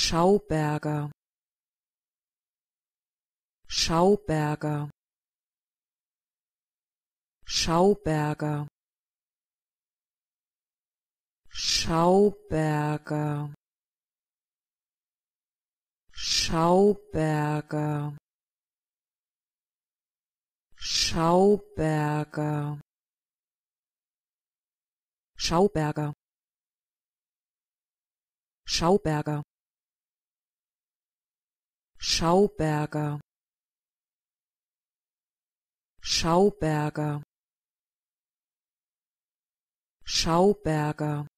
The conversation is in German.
Schauberger Schauberger Schauberger Schauberger Schauberger Schauberger Schauberger Schauberger Schauberger Schauberger Schauberger